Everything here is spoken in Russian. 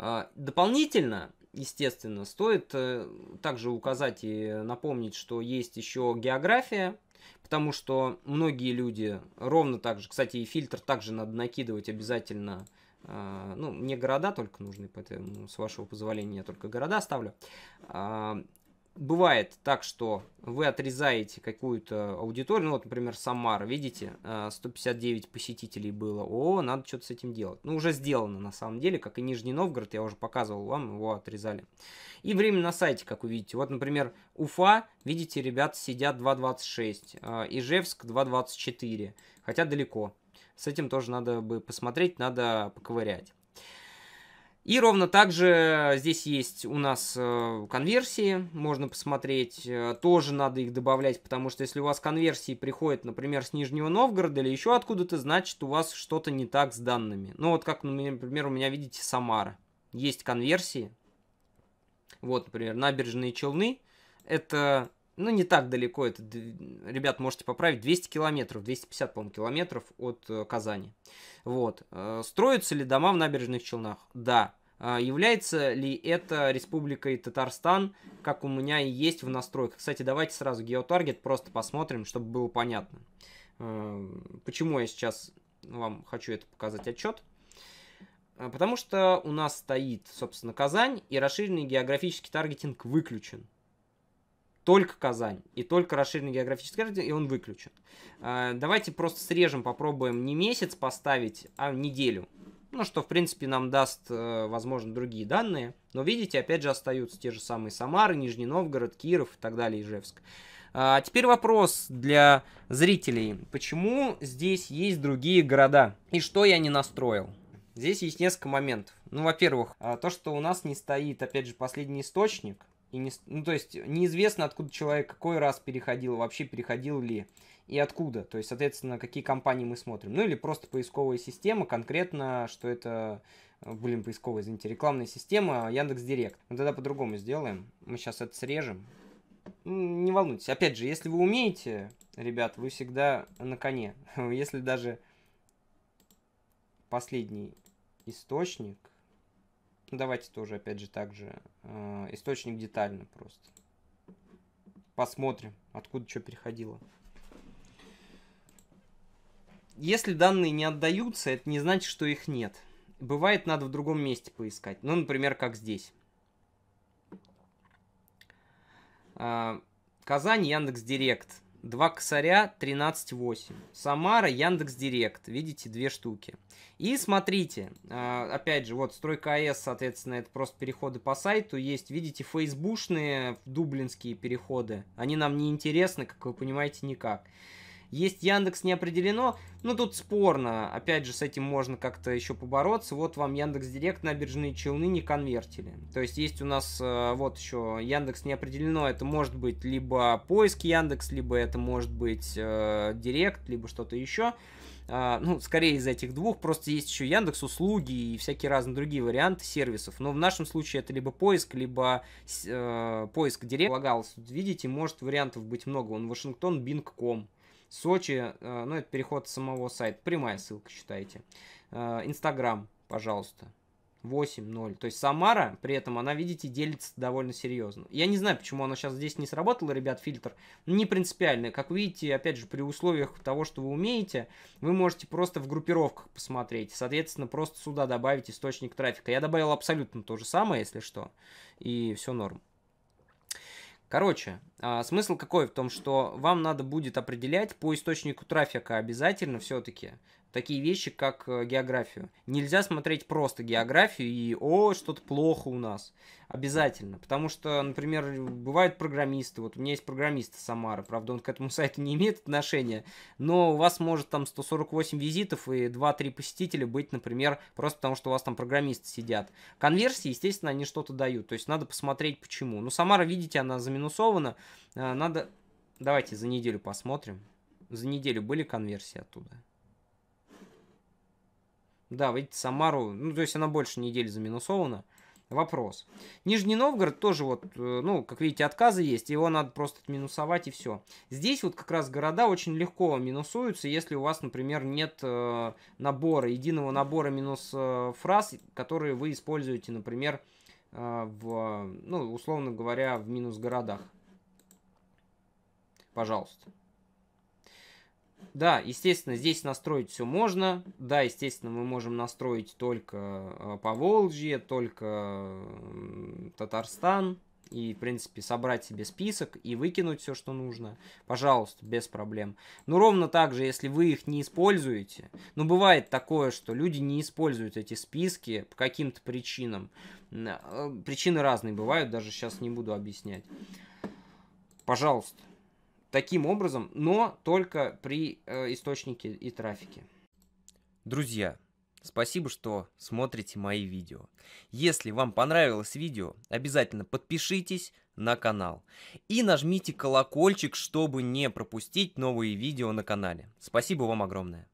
А, дополнительно, естественно, стоит э, также указать и напомнить, что есть еще география, потому что многие люди ровно так же, кстати, и фильтр также надо накидывать обязательно а, ну, мне города только нужны, поэтому, с вашего позволения, я только города ставлю. А, бывает так, что вы отрезаете какую-то аудиторию, ну вот, например, Самара, видите, 159 э, посетителей было, о, надо что-то с этим делать. Ну, уже сделано на самом деле, как и Нижний Новгород, я уже показывал вам, его отрезали. И время на сайте, как вы видите, вот, например, Уфа, видите, ребят сидят 2.26, э, Ижевск 2.24, хотя далеко. С этим тоже надо бы посмотреть, надо поковырять. И ровно так же здесь есть у нас э, конверсии, можно посмотреть, э, тоже надо их добавлять, потому что если у вас конверсии приходят, например, с Нижнего Новгорода или еще откуда-то, значит у вас что-то не так с данными. Ну вот как, например, у меня, видите, Самара. Есть конверсии, вот, например, набережные Челны, это, ну не так далеко, это, ребят, можете поправить, 200 километров, 250, по-моему, километров от э, Казани. Вот. Строятся ли дома в набережных Челнах? Да. А, является ли это республикой Татарстан, как у меня и есть в настройках? Кстати, давайте сразу геотаргет просто посмотрим, чтобы было понятно. Эм, почему я сейчас вам хочу это показать отчет? А, потому что у нас стоит, собственно, Казань, и расширенный географический таргетинг выключен. Только Казань, и только расширенный географический таргетинг, и он выключен. А, давайте просто срежем, попробуем не месяц поставить, а неделю ну, что, в принципе, нам даст, э, возможно, другие данные. Но, видите, опять же остаются те же самые Самары, Нижний Новгород, Киров и так далее, Ижевск. А теперь вопрос для зрителей. Почему здесь есть другие города? И что я не настроил? Здесь есть несколько моментов. Ну, во-первых, а, то, что у нас не стоит, опять же, последний источник. И не, ну, то есть неизвестно, откуда человек какой раз переходил, вообще переходил ли и откуда. То есть, соответственно, какие компании мы смотрим. Ну или просто поисковая система, конкретно, что это, э, блин, поисковая, извините, рекламная система э, Яндекс Директ. Мы тогда по-другому сделаем. Мы сейчас это срежем. Ну, не волнуйтесь. Опять же, если вы умеете, ребят, вы всегда на коне. Если даже последний источник ну, давайте тоже, опять же, также э, источник детально просто. Посмотрим, откуда что переходило. Если данные не отдаются, это не значит, что их нет. Бывает, надо в другом месте поискать. Ну, например, как здесь. Э, Казань, Яндекс Директ. 2 косаря 13.8. Самара, Яндекс Директ. Видите, две штуки. И смотрите, а, опять же, вот стройка АЭС, соответственно, это просто переходы по сайту. Есть, видите, фейсбушные дублинские переходы. Они нам не интересны, как вы понимаете, никак. Есть Яндекс не определено, но тут спорно. Опять же, с этим можно как-то еще побороться. Вот вам Яндекс Директ набережные Челны не конвертили. То есть есть у нас э, вот еще Яндекс не определено. Это может быть либо поиск Яндекс, либо это может быть э, Директ, либо что-то еще. Uh, а, ну, скорее из этих двух, просто есть еще Яндекс услуги и всякие разные другие варианты сервисов. Но в нашем случае это либо поиск, либо э, поиск директ полагалось. Видите, может вариантов быть много. Он Вашингтон, Bing.com. Сочи, э, ну, это переход самого сайта. Прямая ссылка, считайте. Э, Инстаграм, пожалуйста. 8-0. То есть Самара, при этом она, видите, делится довольно серьезно. Я не знаю, почему она сейчас здесь не сработала, ребят, фильтр. Не принципиально. Как видите, опять же, при условиях того, что вы умеете, вы можете просто в группировках посмотреть. Соответственно, просто сюда добавить источник трафика. Я добавил абсолютно то же самое, если что. И все норм. Короче, а, смысл какой в том, что вам надо будет определять по источнику трафика обязательно все-таки такие вещи, как э, географию. Нельзя смотреть просто географию и «О, что-то плохо у нас». Обязательно. Потому что, например, бывают программисты. Вот у меня есть программист Самара. Правда, он к этому сайту не имеет отношения. Но у вас может там 148 визитов и 2-3 посетителя быть, например, просто потому что у вас там программисты сидят. Конверсии, естественно, они что-то дают. То есть надо посмотреть, почему. Ну, Самара, видите, она заминусована. Э, надо... Давайте за неделю посмотрим. За неделю были конверсии оттуда? Да, видите, Самару... Ну, то есть она больше недели заминусована вопрос. Нижний Новгород тоже вот, э, ну, как видите, отказы есть, его надо просто минусовать и все. Здесь вот как раз города очень легко минусуются, если у вас, например, нет э, набора, единого набора минус э, фраз, которые вы используете, например, в, ну, условно говоря, в минус городах. Пожалуйста. Да, естественно, здесь настроить все можно. Да, естественно, мы можем настроить только э, Поволжье, только Татарстан. И, в принципе, собрать себе список и выкинуть все, что нужно. Пожалуйста, без проблем. Но ровно так же, если вы их не используете. Но бывает такое, что люди не используют эти списки по каким-то причинам. Э, причины разные бывают, даже сейчас не буду объяснять. Пожалуйста таким образом, но только при э, источнике и трафике. Друзья, спасибо, что смотрите мои видео. Если вам понравилось видео, обязательно подпишитесь на канал и нажмите колокольчик, чтобы не пропустить новые видео на канале. Спасибо вам огромное.